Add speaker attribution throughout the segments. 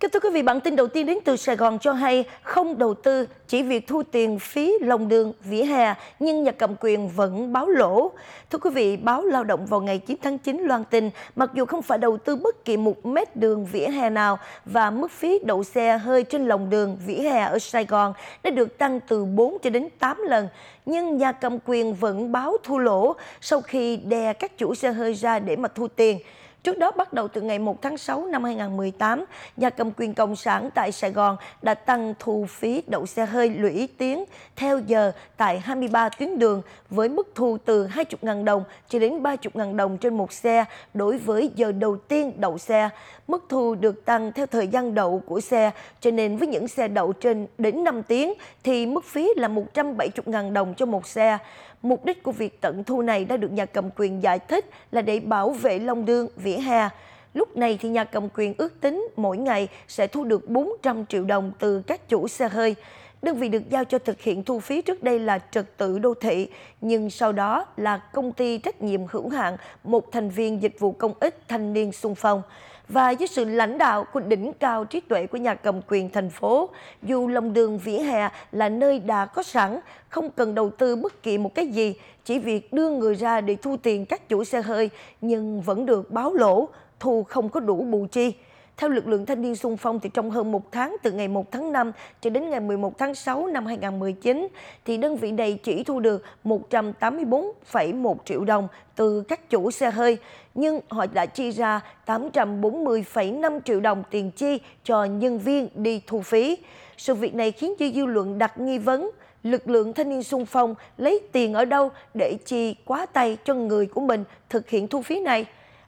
Speaker 1: Kính thưa quý vị, bản tin đầu tiên đến từ Sài Gòn cho hay không đầu tư chỉ việc thu tiền phí lòng đường, vỉa hè nhưng nhà cầm quyền vẫn báo lỗ. Thưa quý vị, báo Lao động vào ngày 9 tháng 9 loan tin mặc dù không phải đầu tư bất kỳ một mét đường vỉa hè nào và mức phí đậu xe hơi trên lòng đường vỉa hè ở Sài Gòn đã được tăng từ 4 cho đến 8 lần nhưng nhà cầm quyền vẫn báo thu lỗ sau khi đè các chủ xe hơi ra để mà thu tiền. Trước đó, bắt đầu từ ngày 1 tháng 6 năm 2018, nhà cầm quyền Cộng sản tại Sài Gòn đã tăng thu phí đậu xe hơi lũy tiến theo giờ tại 23 tuyến đường với mức thu từ 20.000 đồng cho đến 30.000 đồng trên một xe đối với giờ đầu tiên đậu xe. Mức thu được tăng theo thời gian đậu của xe, cho nên với những xe đậu trên đến 5 tiếng thì mức phí là 170.000 đồng cho một xe. Mục đích của việc tận thu này đã được nhà cầm quyền giải thích là để bảo vệ lòng đường vì nghỉ hè. Lúc này thì nhà cầm quyền ước tính mỗi ngày sẽ thu được 400 triệu đồng từ các chủ xe hơi. Đơn vị được giao cho thực hiện thu phí trước đây là trật tự đô thị, nhưng sau đó là công ty trách nhiệm hữu hạn một thành viên dịch vụ công ích thanh niên xung phong. Và với sự lãnh đạo của đỉnh cao trí tuệ của nhà cầm quyền thành phố, dù lòng đường vỉa hè là nơi đã có sẵn, không cần đầu tư bất kỳ một cái gì, chỉ việc đưa người ra để thu tiền các chủ xe hơi nhưng vẫn được báo lỗ, thu không có đủ bù chi. Theo lực lượng thanh niên sung phong thì trong hơn một tháng từ ngày 1 tháng 5 cho đến ngày 11 tháng 6 năm 2019 thì đơn vị này chỉ thu được 184,1 triệu đồng từ các chủ xe hơi nhưng họ đã chi ra 840,5 triệu đồng tiền chi cho nhân viên đi thu phí. Sự việc này khiến cho dư luận đặt nghi vấn lực lượng thanh niên sung phong lấy tiền ở đâu để chi quá tay cho người của mình thực hiện thu phí này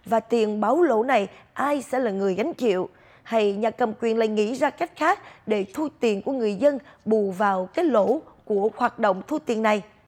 Speaker 1: và tiền báo lỗ này ai sẽ là người gánh chịu? Hay nhà cầm quyền lại nghĩ ra cách khác để thu tiền của người dân bù vào cái lỗ của hoạt động thu tiền này?